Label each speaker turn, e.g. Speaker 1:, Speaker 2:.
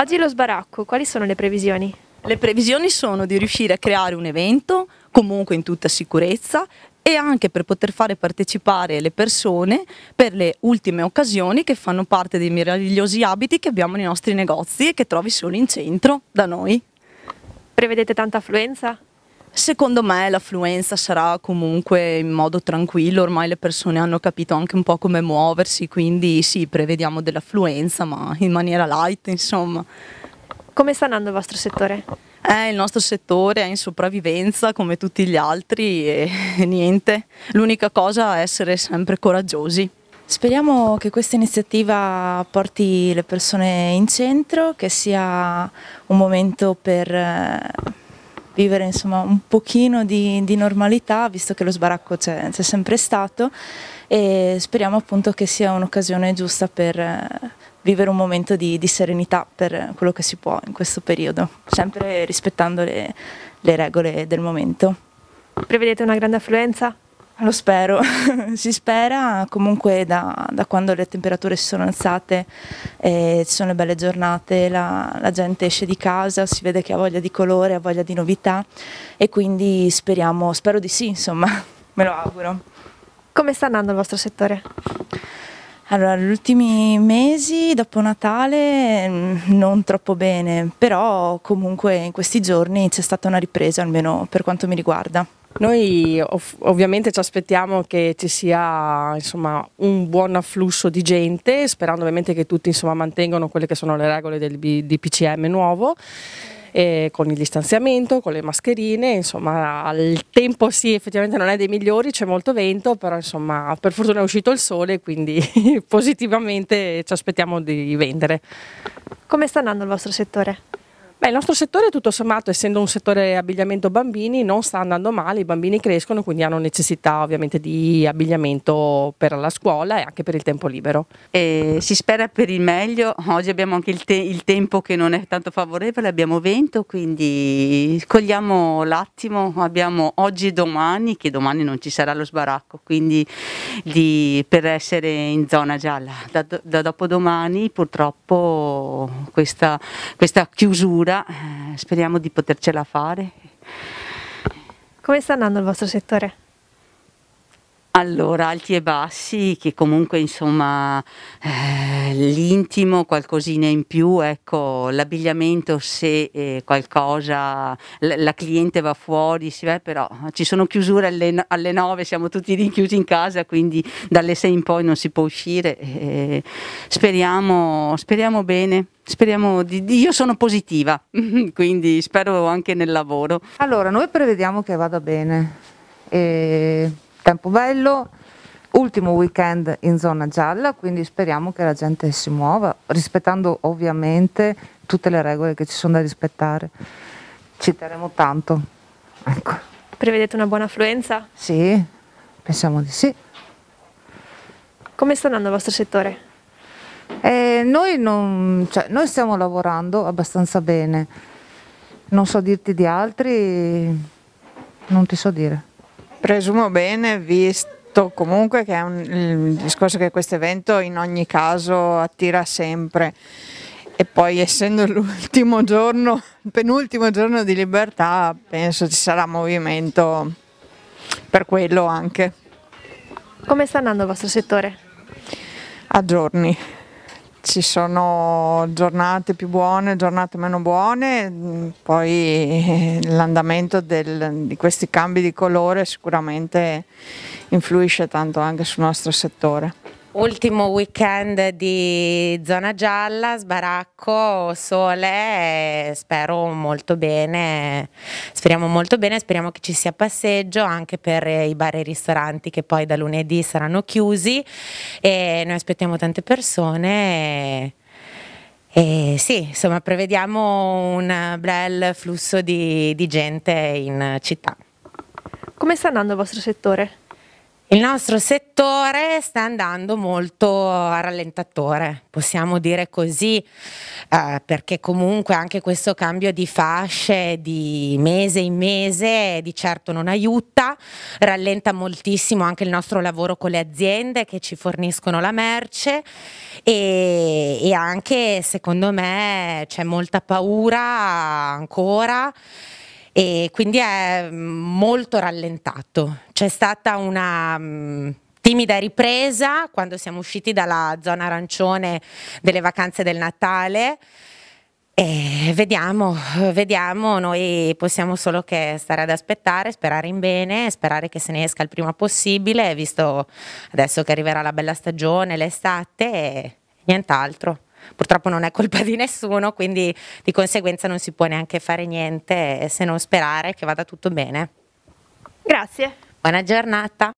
Speaker 1: Oggi lo sbaracco, quali sono le previsioni? Le previsioni sono di riuscire a creare un evento, comunque in tutta sicurezza, e anche per poter fare partecipare le persone per le ultime occasioni che fanno parte dei meravigliosi abiti che abbiamo nei nostri negozi e che trovi solo in centro da noi. Prevedete tanta affluenza? Secondo me l'affluenza sarà comunque in modo tranquillo, ormai le persone hanno capito anche un po' come muoversi, quindi sì, prevediamo dell'affluenza, ma in maniera light, insomma. Come sta andando il vostro settore? Eh, il nostro settore è in sopravvivenza come tutti gli altri e, e niente, l'unica cosa è essere sempre coraggiosi.
Speaker 2: Speriamo
Speaker 1: che questa iniziativa
Speaker 2: porti le persone in centro, che sia un momento per eh, vivere insomma, un pochino di, di, normalità, visto che lo sbaracco c'è, c'è sempre stato e speriamo appunto che sia un'occasione giusta per eh, vivere un momento di, di, serenità per quello che si può in questo periodo, sempre rispettando le, le regole del momento. Prevedete una grande affluenza? Lo spero, si spera comunque da, da, quando le temperature si sono alzate, e ci sono le belle giornate, la, la, gente esce di casa, si vede che ha voglia di colore, ha voglia di novità e quindi speriamo, spero di sì insomma, me lo auguro. Come sta andando il vostro settore? Allora, gli ultimi mesi dopo Natale mm, non troppo bene, però comunque in questi giorni c'è stata una ripresa, almeno per quanto mi riguarda.
Speaker 3: Noi ov- ovviamente ci aspettiamo che ci sia insomma, un buon afflusso di gente, sperando ovviamente che tutti insomma, mantengano quelle che sono le regole del B- DPCM nuovo. Eh, con il distanziamento, con le mascherine, insomma al tempo sì effettivamente non è dei migliori, c'è molto vento, però insomma per fortuna è uscito il sole, quindi positivamente ci aspettiamo di vendere. Come sta andando il vostro settore? Beh, il nostro settore tutto sommato, essendo un settore abbigliamento bambini, non sta andando male, i bambini crescono, quindi hanno necessità ovviamente di abbigliamento per la scuola e anche per il tempo libero. E si spera
Speaker 4: per il meglio, oggi abbiamo anche il, te- il tempo che non è tanto favorevole, abbiamo vento, quindi cogliamo l'attimo, abbiamo oggi e domani, che domani non ci sarà lo sbaracco, quindi di, per essere in zona gialla. Da, da dopodomani purtroppo questa, questa chiusura chiusura, eh, speriamo di
Speaker 2: potercela fare. Come sta andando il vostro settore?
Speaker 4: Allora, alti e bassi, che comunque insomma eh, l'intimo, qualcosina in più, ecco, l'abbigliamento se eh, qualcosa, l- la cliente va fuori, si va, però ci sono chiusure alle, alle 9, siamo tutti rinchiusi in casa, quindi dalle 6 in poi non si può uscire. Eh, speriamo, speriamo bene. Speriamo di, di, io sono positiva, quindi spero anche nel lavoro.
Speaker 3: Allora, noi prevediamo che vada bene. E tempo bello, ultimo weekend in zona gialla, quindi speriamo che la gente si muova, rispettando ovviamente tutte le regole che ci sono da rispettare. Ci terremo tanto.
Speaker 2: Ecco. Prevedete una buona affluenza?
Speaker 3: Sì, pensiamo di sì.
Speaker 2: Come sta andando il vostro settore?
Speaker 3: Eh, noi, non, cioè, noi stiamo lavorando abbastanza bene, non so dirti di altri, non ti so dire. Presumo bene, visto comunque che è un, discorso che questo evento in ogni caso attira sempre e poi essendo l'ultimo giorno, il penultimo giorno di libertà, penso ci sarà movimento per quello anche. Come sta andando il vostro settore? A giorni ci sono giornate più buone, giornate meno buone, mm, poi l'andamento di questi cambi di colore sicuramente influisce tanto anche sul nostro settore.
Speaker 5: Ultimo weekend di zona gialla, sbaracco, sole, spero molto bene, speriamo molto bene, speriamo che ci sia passeggio anche per i bar e i ristoranti che poi da lunedì saranno chiusi e noi aspettiamo tante persone. E, sì, insomma, prevediamo un bel flusso di, di gente in città. Come sta andando il vostro settore? Il nostro settore sta andando molto a rallentatore, possiamo dire così, eh, perché comunque anche questo cambio di fasce di mese in mese di certo non aiuta, rallenta moltissimo anche il nostro lavoro con le aziende che ci forniscono la merce e, e anche secondo me c'è molta paura ancora e quindi è mm, molto rallentato. C'è stata una mm, timida ripresa quando siamo usciti dalla zona arancione delle vacanze del Natale. E vediamo, vediamo, noi possiamo solo che stare ad aspettare, sperare in bene, sperare che se ne esca il prima possibile, visto adesso che arriverà la bella stagione, l'estate e nient'altro purtroppo non è colpa di nessuno, quindi di conseguenza non si può neanche fare niente eh, se non sperare che vada tutto bene. Grazie. Buona giornata.